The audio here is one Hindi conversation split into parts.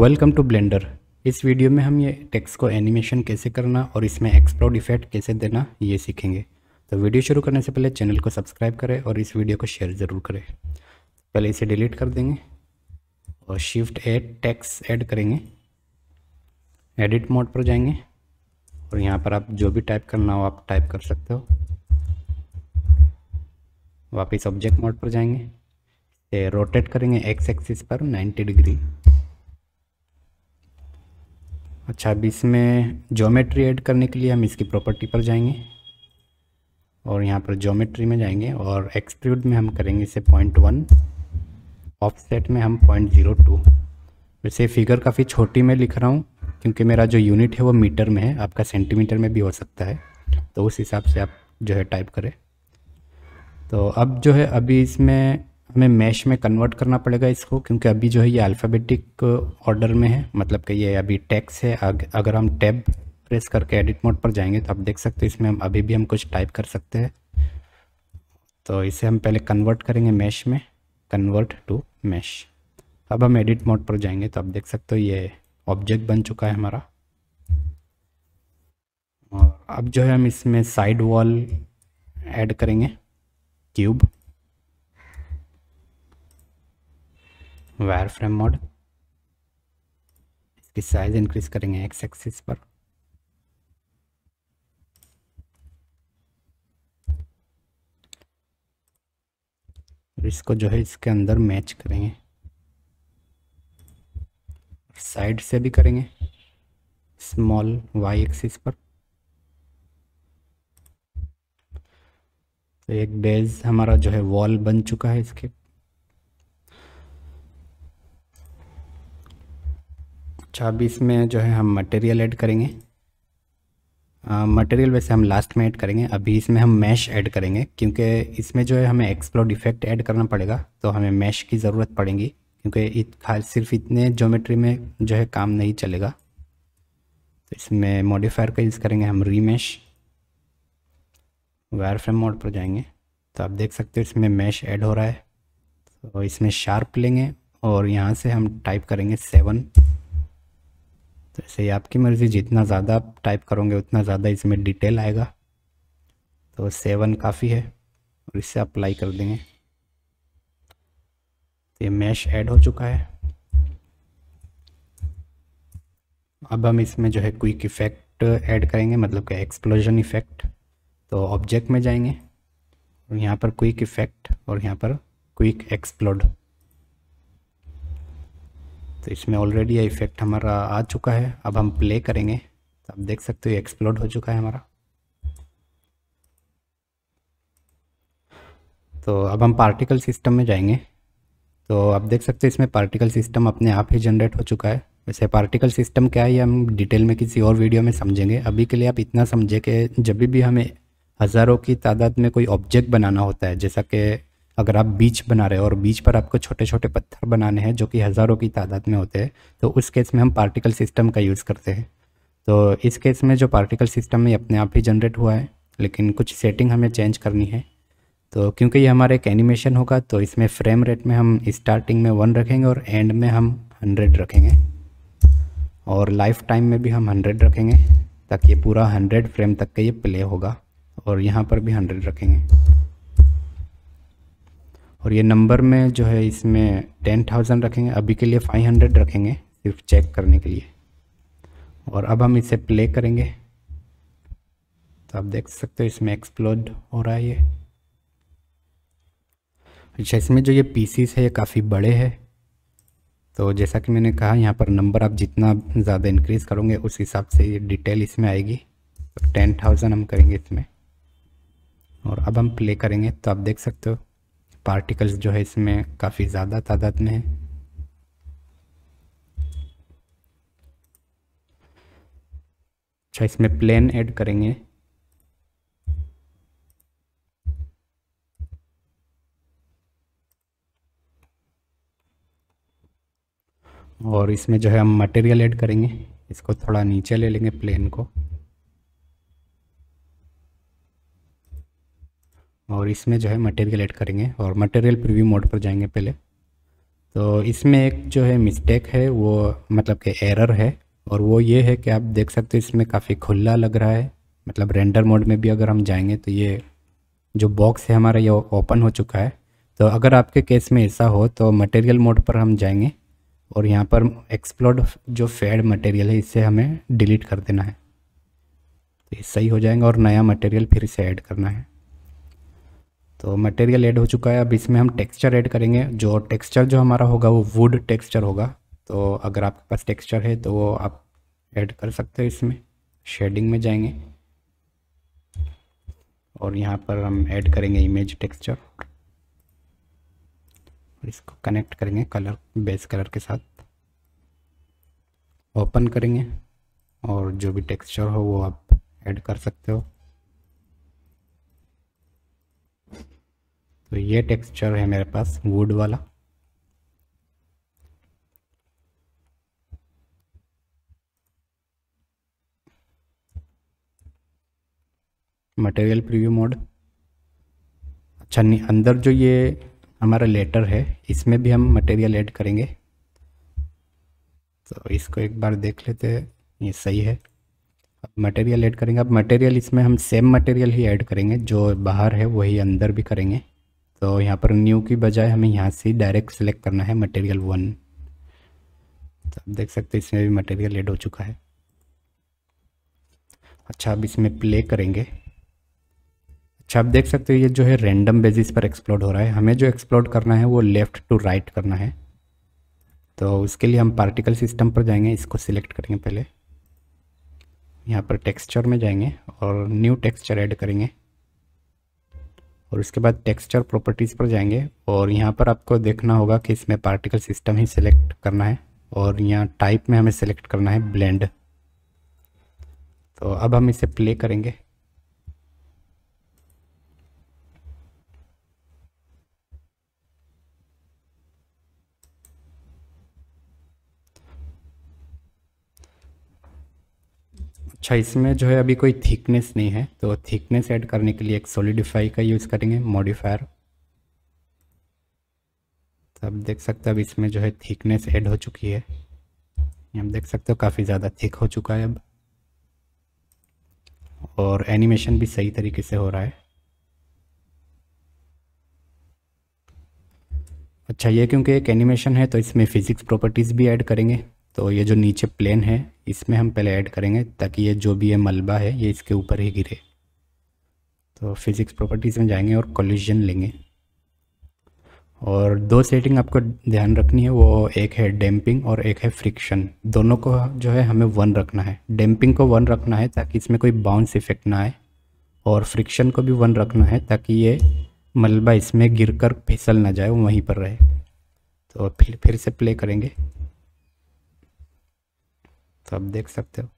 वेलकम टू ब्लेंडर इस वीडियो में हम ये टेक्स्ट को एनिमेशन कैसे करना और इसमें एक्सप्लोड इफेक्ट कैसे देना ये सीखेंगे तो वीडियो शुरू करने से पहले चैनल को सब्सक्राइब करें और इस वीडियो को शेयर ज़रूर करें पहले इसे डिलीट कर देंगे और शिफ्ट एड टेक्स ऐड करेंगे एडिट मोड पर जाएंगे और यहाँ पर आप जो भी टाइप करना हो आप टाइप कर सकते हो वापस ऑब्जेक्ट मोड पर जाएंगे रोटेट करेंगे एक्स एक्सिस पर नाइन्टी डिग्री अच्छा अब इसमें जोमेट्री ऐड करने के लिए हम इसकी प्रॉपर्टी पर जाएंगे और यहाँ पर जोमेट्री में जाएंगे और एक्सट्रूड में हम करेंगे इसे पॉइंट वन ऑफसेट में हम पॉइंट ज़ीरो टू वैसे फिगर काफ़ी छोटी में लिख रहा हूँ क्योंकि मेरा जो यूनिट है वो मीटर में है आपका सेंटीमीटर में भी हो सकता है तो उस हिसाब से आप जो है टाइप करें तो अब जो है अभी इसमें हमें मैश में कन्वर्ट करना पड़ेगा इसको क्योंकि अभी जो है ये अल्फ़ाबेटिक ऑर्डर uh, में है मतलब कि ये अभी टैक्स है अगर हम टैब प्रेस करके एडिट मोड पर जाएंगे तो आप देख सकते हो इसमें हम अभी भी हम कुछ टाइप कर सकते हैं तो इसे हम पहले कन्वर्ट करेंगे मैश में कन्वर्ट टू मैश अब हम एडिट मोड पर जाएंगे तो आप देख सकते हो ये ऑब्जेक्ट बन चुका है हमारा और अब जो है हम इसमें साइड वॉल ऐड करेंगे क्यूब वायर फ्रेम मोड इसकी साइज इंक्रीज करेंगे एक्स एक्सिस पर इसको जो है इसके अंदर मैच करेंगे साइड से भी करेंगे स्मॉल वाई एक्सिस पर तो एक बेज हमारा जो है वॉल बन चुका है इसके अच्छा अब इसमें जो है हम मटेरियल ऐड करेंगे मटेरियल वैसे हम लास्ट में ऐड करेंगे अभी इसमें हम मैश ऐड करेंगे क्योंकि इसमें जो है हमें एक्सप्लोड इफेक्ट ऐड करना पड़ेगा तो हमें मैश की ज़रूरत पड़ेगी क्योंकि इत सिर्फ इतने जोमेट्री में जो है काम नहीं चलेगा तो इसमें मॉडिफायर का यूज़ करेंगे हम मैश वायर फ्रेम मोड पर जाएंगे तो आप देख सकते हो इसमें मैश ऐड हो रहा है तो इसमें शार्प लेंगे और यहाँ से हम टाइप करेंगे सेवन तो ऐसे ही आपकी मर्ज़ी जितना ज़्यादा आप टाइप करोगे उतना ज़्यादा इसमें डिटेल आएगा तो सेवन काफ़ी है और इससे अप्लाई कर देंगे तो ये मैश ऐड हो चुका है अब हम इसमें जो है क्विक इफ़ेक्ट ऐड करेंगे मतलब कि एक्सप्लोजन इफ़ेक्ट तो ऑब्जेक्ट में जाएंगे और यहाँ पर क्विक इफ़ेक्ट और यहाँ पर क्विक एक्सप्लोड तो इसमें ऑलरेडी ये इफेक्ट हमारा आ चुका है अब हम प्ले करेंगे तो आप देख सकते हो एक्सप्लोड हो चुका है हमारा तो अब हम पार्टिकल सिस्टम में जाएंगे तो आप देख सकते हो इसमें पार्टिकल सिस्टम अपने आप ही जनरेट हो चुका है वैसे पार्टिकल सिस्टम क्या है ये हम डिटेल में किसी और वीडियो में समझेंगे अभी के लिए आप इतना समझे कि जब भी हमें हज़ारों की तादाद में कोई ऑब्जेक्ट बनाना होता है जैसा कि अगर आप बीच बना रहे हो और बीच पर आपको छोटे छोटे पत्थर बनाने हैं जो कि हज़ारों की तादाद में होते हैं तो उस केस में हम पार्टिकल सिस्टम का यूज़ करते हैं तो इस केस में जो पार्टिकल सिस्टम है अपने आप ही जनरेट हुआ है लेकिन कुछ सेटिंग हमें चेंज करनी है तो क्योंकि ये हमारा एक एनिमेशन होगा तो इसमें फ्रेम रेट में हम स्टार्टिंग में वन रखेंगे और एंड में हम हंड्रेड रखेंगे और लाइफ टाइम में भी हम हंड्रेड रखेंगे ताकि ये पूरा हंड्रेड फ्रेम तक का ये प्ले होगा और यहाँ पर भी हंड्रेड रखेंगे और ये नंबर में जो है इसमें टेन थाउजेंड रखेंगे अभी के लिए फाइव हंड्रेड रखेंगे सिर्फ चेक करने के लिए और अब हम इसे प्ले करेंगे तो आप देख सकते हो इसमें एक्सप्लोड हो रहा है ये अच्छा इसमें जो ये पीसीस है ये काफ़ी बड़े हैं तो जैसा कि मैंने कहा यहाँ पर नंबर आप जितना ज़्यादा इंक्रीज़ करोगे उस हिसाब से ये डिटेल इसमें आएगी तो टेन थाउजेंड हम करेंगे इसमें और अब हम प्ले करेंगे तो आप देख सकते हो पार्टिकल्स जो है इसमें काफ़ी ज़्यादा तादाद में है अच्छा इसमें प्लेन ऐड करेंगे और इसमें जो है हम मटेरियल ऐड करेंगे इसको थोड़ा नीचे ले लेंगे प्लेन को और इसमें जो है मटेरियल ऐड करेंगे और मटेरियल प्रीव्यू मोड पर जाएंगे पहले तो इसमें एक जो है मिस्टेक है वो मतलब कि एरर है और वो ये है कि आप देख सकते हो इसमें काफ़ी खुला लग रहा है मतलब रेंडर मोड में भी अगर हम जाएंगे तो ये जो बॉक्स है हमारा ये ओपन हो चुका है तो अगर आपके केस में ऐसा हो तो मटेरियल मोड पर हम जाएंगे और यहाँ पर एक्सप्लोड जो फेड मटेरियल है इसे हमें डिलीट कर देना है तो ये सही हो जाएंगे और नया मटेरियल फिर से ऐड करना है तो मटेरियल ऐड हो चुका है अब इसमें हम टेक्सचर ऐड करेंगे जो टेक्सचर जो हमारा होगा वो वुड टेक्सचर होगा तो अगर आपके पास टेक्सचर है तो वो आप ऐड कर सकते हो इसमें शेडिंग में जाएंगे और यहाँ पर हम ऐड करेंगे इमेज टेक्सचर और इसको कनेक्ट करेंगे कलर बेस कलर के साथ ओपन करेंगे और जो भी टेक्सचर हो वो आप ऐड कर सकते हो तो ये टेक्सचर है मेरे पास वुड वाला मटेरियल प्रीव्यू मोड अच्छा नहीं अंदर जो ये हमारा लेटर है इसमें भी हम मटेरियल ऐड करेंगे तो इसको एक बार देख लेते हैं ये सही है अब मटेरियल ऐड करेंगे अब मटेरियल इसमें हम सेम मटेरियल ही ऐड करेंगे जो बाहर है वही अंदर भी करेंगे तो यहाँ पर न्यू की बजाय हमें यहाँ से डायरेक्ट सेलेक्ट करना है मटेरियल वन तो आप देख सकते हैं इसमें भी मटेरियल एड हो चुका है अच्छा अब इसमें प्ले करेंगे अच्छा आप देख सकते हो ये जो है रैंडम बेसिस पर एक्सप्लोड हो रहा है हमें जो एक्सप्लोड करना है वो लेफ़्ट टू राइट करना है तो उसके लिए हम पार्टिकल सिस्टम पर जाएंगे इसको सिलेक्ट करेंगे पहले यहाँ पर टेक्सचर में जाएंगे और न्यू टेक्सचर ऐड करेंगे और उसके बाद टेक्सचर प्रॉपर्टीज़ पर जाएंगे और यहाँ पर आपको देखना होगा कि इसमें पार्टिकल सिस्टम ही सिलेक्ट करना है और यहाँ टाइप में हमें सेलेक्ट करना है ब्लेंड तो अब हम इसे प्ले करेंगे अच्छा इसमें जो है अभी कोई थिकनेस नहीं है तो थिकनेस ऐड करने के लिए एक सोलिडिफाई का यूज़ करेंगे मॉडिफायर तो अब देख सकते हो अब इसमें जो है थिकनेस ऐड हो चुकी है आप देख सकते हो काफ़ी ज़्यादा थिक हो चुका है अब और एनिमेशन भी सही तरीके से हो रहा है अच्छा ये क्योंकि एक एनिमेशन है तो इसमें फिज़िक्स प्रॉपर्टीज़ भी ऐड करेंगे तो ये जो नीचे प्लेन है इसमें हम पहले ऐड करेंगे ताकि ये जो भी ये मलबा है ये इसके ऊपर ही गिरे तो फिज़िक्स प्रॉपर्टीज़ में जाएंगे और कोलिजन लेंगे और दो सेटिंग आपको ध्यान रखनी है वो एक है डैम्पिंग और एक है फ्रिक्शन दोनों को जो है हमें वन रखना है डैम्पिंग को वन रखना है ताकि इसमें कोई बाउंस इफेक्ट ना आए और फ्रिक्शन को भी वन रखना है ताकि ये मलबा इसमें गिरकर फिसल ना जाए वो वहीं पर रहे तो फिर फिर से प्ले करेंगे तो आप देख सकते हो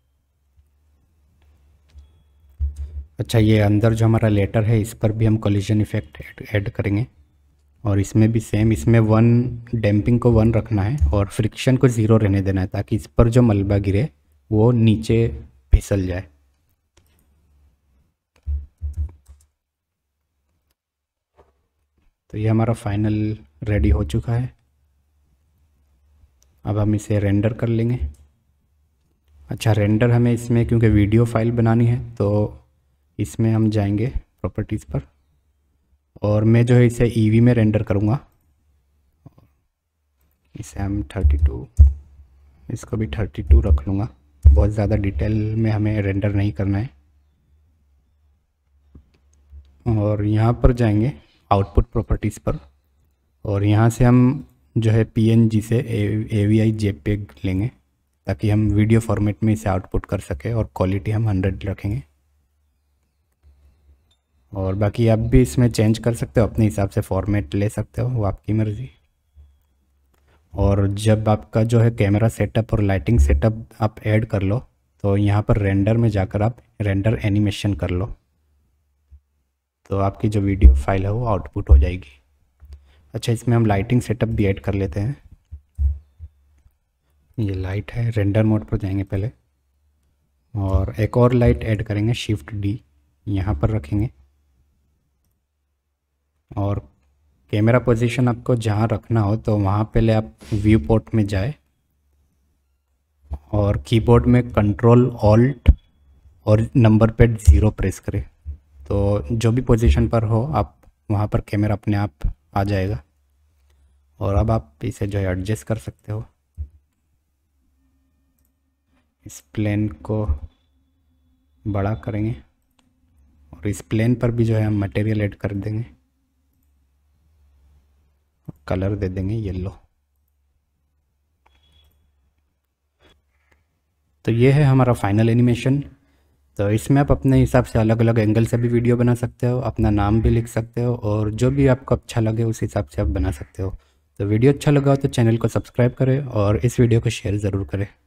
अच्छा ये अंदर जो हमारा लेटर है इस पर भी हम कोलिजन इफेक्ट ऐड करेंगे और इसमें भी सेम इसमें वन डैम्पिंग को वन रखना है और फ्रिक्शन को ज़ीरो रहने देना है ताकि इस पर जो मलबा गिरे वो नीचे फिसल जाए तो ये हमारा फाइनल रेडी हो चुका है अब हम इसे रेंडर कर लेंगे अच्छा रेंडर हमें इसमें क्योंकि वीडियो फाइल बनानी है तो इसमें हम जाएंगे प्रॉपर्टीज़ पर और मैं जो है इसे ईवी e में रेंडर करूँगा इसे हम थर्टी टू इसको भी थर्टी टू रख लूँगा बहुत ज़्यादा डिटेल में हमें रेंडर नहीं करना है और यहाँ पर जाएंगे आउटपुट प्रॉपर्टीज़ पर और यहाँ से हम जो है पी से ए वी आई लेंगे ताकि हम वीडियो फॉर्मेट में इसे आउटपुट कर सकें और क्वालिटी हम हंड्रेड रखेंगे और बाकी आप भी इसमें चेंज कर सकते हो अपने हिसाब से फॉर्मेट ले सकते हो वो आपकी मर्ज़ी और जब आपका जो है कैमरा सेटअप और लाइटिंग सेटअप आप ऐड कर लो तो यहाँ पर रेंडर में जाकर आप रेंडर एनिमेशन कर लो तो आपकी जो वीडियो फाइल है वो आउटपुट हो जाएगी अच्छा इसमें हम लाइटिंग सेटअप भी ऐड कर लेते हैं ये लाइट है रेंडर मोड पर जाएंगे पहले और एक और लाइट ऐड करेंगे शिफ्ट डी यहाँ पर रखेंगे और कैमरा पोजीशन आपको जहाँ रखना हो तो वहाँ पहले आप व्यू पोर्ट में जाए और कीबोर्ड में कंट्रोल ऑल्ट और नंबर पेड ज़ीरो प्रेस करें तो जो भी पोजीशन पर हो आप वहाँ पर कैमरा अपने आप आ जाएगा और अब आप इसे जो है एडजस्ट कर सकते हो इस प्लेन को बड़ा करेंगे और इस प्लेन पर भी जो है हम मटेरियल ऐड कर देंगे कलर दे देंगे येलो तो ये है हमारा फाइनल एनिमेशन तो इसमें आप अपने हिसाब से अलग अलग एंगल से भी वीडियो बना सकते हो अपना नाम भी लिख सकते हो और जो भी आपको अच्छा लगे उस हिसाब से आप बना सकते हो तो वीडियो अच्छा लगा हो तो चैनल को सब्सक्राइब करें और इस वीडियो को शेयर ज़रूर करें